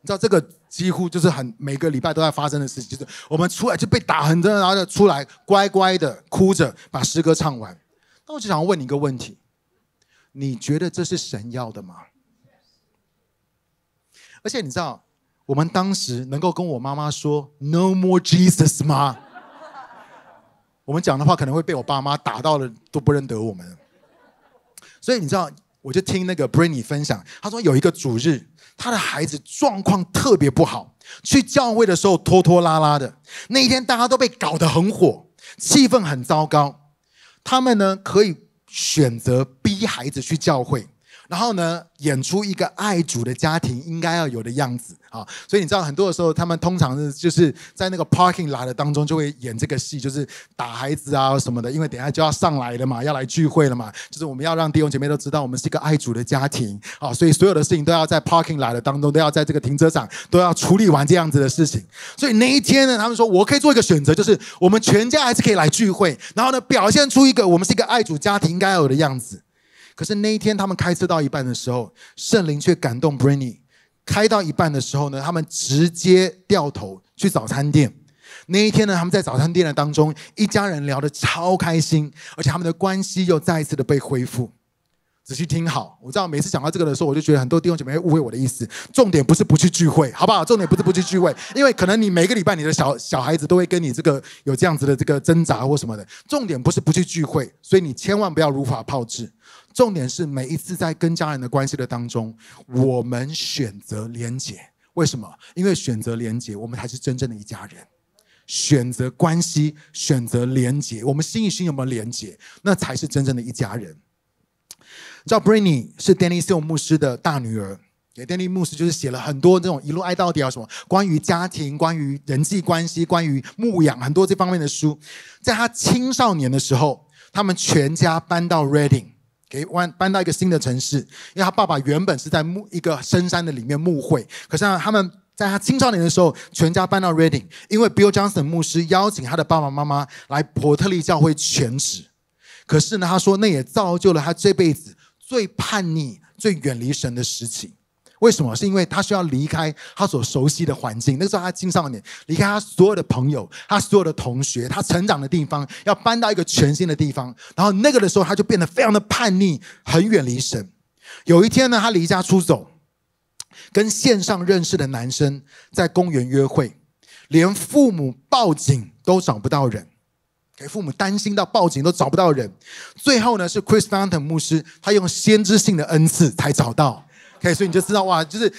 你知道这个几乎就是很每个礼拜都在发生的事情，就是我们出来就被打很多，然后就出来乖乖的哭着把诗歌唱完。那我就想问你一个问题：你觉得这是神要的吗？而且你知道？我们当时能够跟我妈妈说 “No more Jesus” 吗？我们讲的话可能会被我爸妈打到了都不认得我们。所以你知道，我就听那个 Brandy 分享，他说有一个主日，他的孩子状况特别不好，去教会的时候拖拖拉拉的。那一天大家都被搞得很火，气氛很糟糕。他们呢可以选择逼孩子去教会。然后呢，演出一个爱主的家庭应该要有的样子啊！所以你知道很多的时候，他们通常是就是在那个 parking lot 的当中就会演这个戏，就是打孩子啊什么的，因为等下就要上来了嘛，要来聚会了嘛，就是我们要让弟兄姐妹都知道我们是一个爱主的家庭啊！所以所有的事情都要在 parking lot 的当中，都要在这个停车场都要处理完这样子的事情。所以那一天呢，他们说我可以做一个选择，就是我们全家还是可以来聚会，然后呢，表现出一个我们是一个爱主家庭应该要有的样子。可是那一天，他们开车到一半的时候，圣灵却感动 Briny。开到一半的时候呢，他们直接掉头去早餐店。那一天呢，他们在早餐店的当中，一家人聊得超开心，而且他们的关系又再一次的被恢复。仔细听好，我知道每次讲到这个的时候，我就觉得很多弟兄姐妹会误会我的意思。重点不是不去聚会，好不好？重点不是不去聚会，因为可能你每个礼拜你的小小孩子都会跟你这个有这样子的这个挣扎或什么的。重点不是不去聚会，所以你千万不要如法炮制。重点是每一次在跟家人的关系的当中，我们选择连接。为什么？因为选择连接，我们才是真正的一家人。选择关系，选择连接，我们心与心有没有连接？那才是真正的一家人。叫 b r a n n y 是 d a n n y Sill 牧师的大女儿，给 d a n n y 牧师就是写了很多这种一路爱到底啊什么，关于家庭、关于人际关系、关于牧养很多这方面的书。在他青少年的时候，他们全家搬到 Reading。给搬搬到一个新的城市，因为他爸爸原本是在墓，一个深山的里面牧会，可是呢，他们在他青少年的时候，全家搬到 Reading，因为 Bill Johnson 牧师邀请他的爸爸妈妈来伯特利教会全职，可是呢，他说那也造就了他这辈子最叛逆、最远离神的事情。为什么？是因为他需要离开他所熟悉的环境。那时候，他青少年离开他所有的朋友，他所有的同学，他成长的地方，要搬到一个全新的地方。然后那个的时候，他就变得非常的叛逆，很远离神。有一天呢，他离家出走，跟线上认识的男生在公园约会，连父母报警都找不到人，给父母担心到报警都找不到人。最后呢，是 Chris o u t a i n 牧师，他用先知性的恩赐才找到。K，所以你就知道哇，就是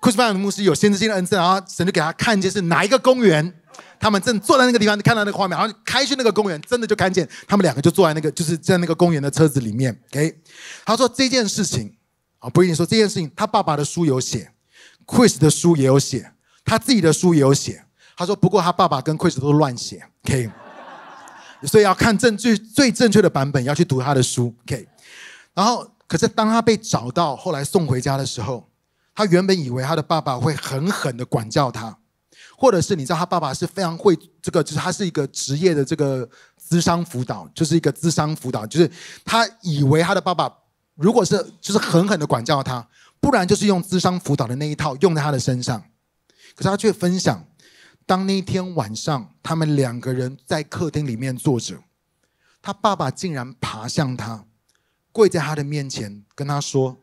库斯菲尔德牧师有先知性的恩赐，然后神就给他看见是哪一个公园，他们正坐在那个地方看到那个画面，然后开去那个公园，真的就看见他们两个就坐在那个就是在那个公园的车子里面。o K，他说这件事情啊，不一定说这件事情，他爸爸的书有写，c h r i s 的书也有写，他自己的书也有写。他说不过他爸爸跟 Chris 都乱写。o K，所以要看正最最正确的版本，要去读他的书。o K，然后。可是，当他被找到，后来送回家的时候，他原本以为他的爸爸会狠狠的管教他，或者是你知道，他爸爸是非常会这个，就是他是一个职业的这个智商辅导，就是一个智商辅导，就是他以为他的爸爸如果是就是狠狠的管教他，不然就是用智商辅导的那一套用在他的身上。可是他却分享，当那天晚上他们两个人在客厅里面坐着，他爸爸竟然爬向他。跪在他的面前，跟他说：“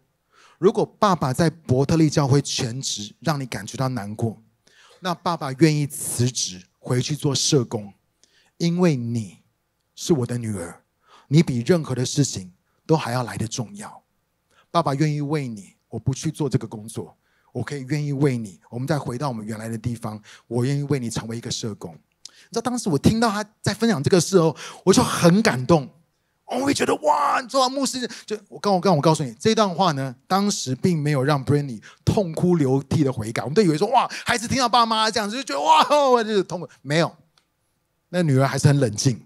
如果爸爸在伯特利教会全职让你感觉到难过，那爸爸愿意辞职回去做社工，因为你是我的女儿，你比任何的事情都还要来的重要。爸爸愿意为你，我不去做这个工作，我可以愿意为你。我们再回到我们原来的地方，我愿意为你成为一个社工。你知道，当时我听到他在分享这个事哦，我就很感动。”我们会觉得哇，你做完牧师就我刚我刚我告诉你这段话呢，当时并没有让 Brandy 痛哭流涕的悔改。我们都以为说哇，孩子听到爸妈这样子就觉得哇，我就痛。苦，没有，那女儿还是很冷静，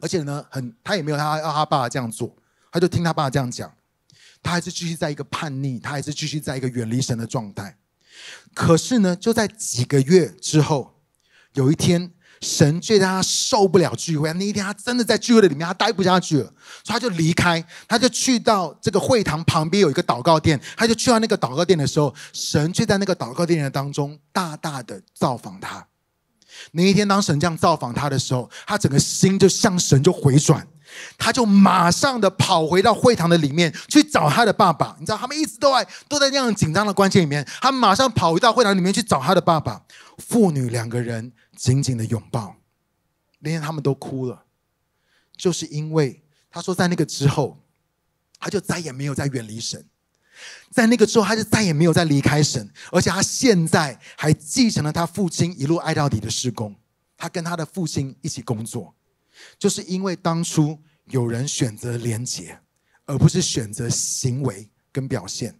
而且呢，很她也没有她要她爸爸这样做，她就听她爸爸这样讲，她还是继续在一个叛逆，她还是继续在一个远离神的状态。可是呢，就在几个月之后，有一天。神却让他受不了聚会。那一天，他真的在聚会的里面，他待不下去了，他就离开，他就去到这个会堂旁边有一个祷告殿。他就去到那个祷告殿的时候，神却在那个祷告殿的当中大大的造访他。那一天，当神这样造访他的时候，他整个心就向神就回转，他就马上的跑回到会堂的里面去找他的爸爸。你知道，他们一直都在都在那样紧张的关系里面，他马上跑回到会堂里面去找他的爸爸。父女两个人。紧紧的拥抱，连他们都哭了。就是因为他说，在那个之后，他就再也没有再远离神；在那个之后，他就再也没有再离开神。而且他现在还继承了他父亲一路爱到底的施工，他跟他的父亲一起工作。就是因为当初有人选择廉洁，而不是选择行为跟表现。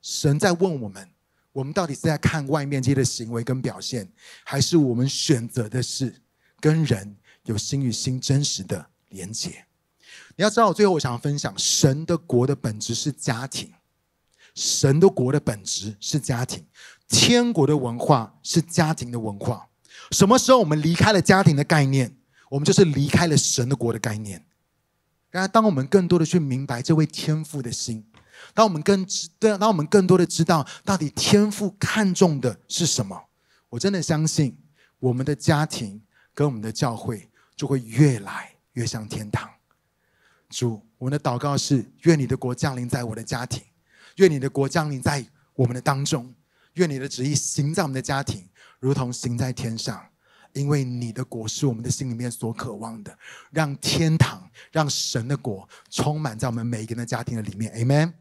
神在问我们。我们到底是在看外面这些行为跟表现，还是我们选择的是跟人有心与心真实的连接？你要知道，最后我想分享，神的国的本质是家庭，神的国的本质是家庭，天国的文化是家庭的文化。什么时候我们离开了家庭的概念，我们就是离开了神的国的概念。而，当我们更多的去明白这位天父的心。当我们更知，对，当我们更多的知道到底天赋看重的是什么。我真的相信，我们的家庭跟我们的教会就会越来越像天堂。主，我们的祷告是：愿你的国降临在我的家庭，愿你的国降临在我们的当中，愿你的旨意行在我们的家庭，如同行在天上。因为你的国是我们的心里面所渴望的，让天堂，让神的果充满在我们每一个人的家庭的里面。Amen。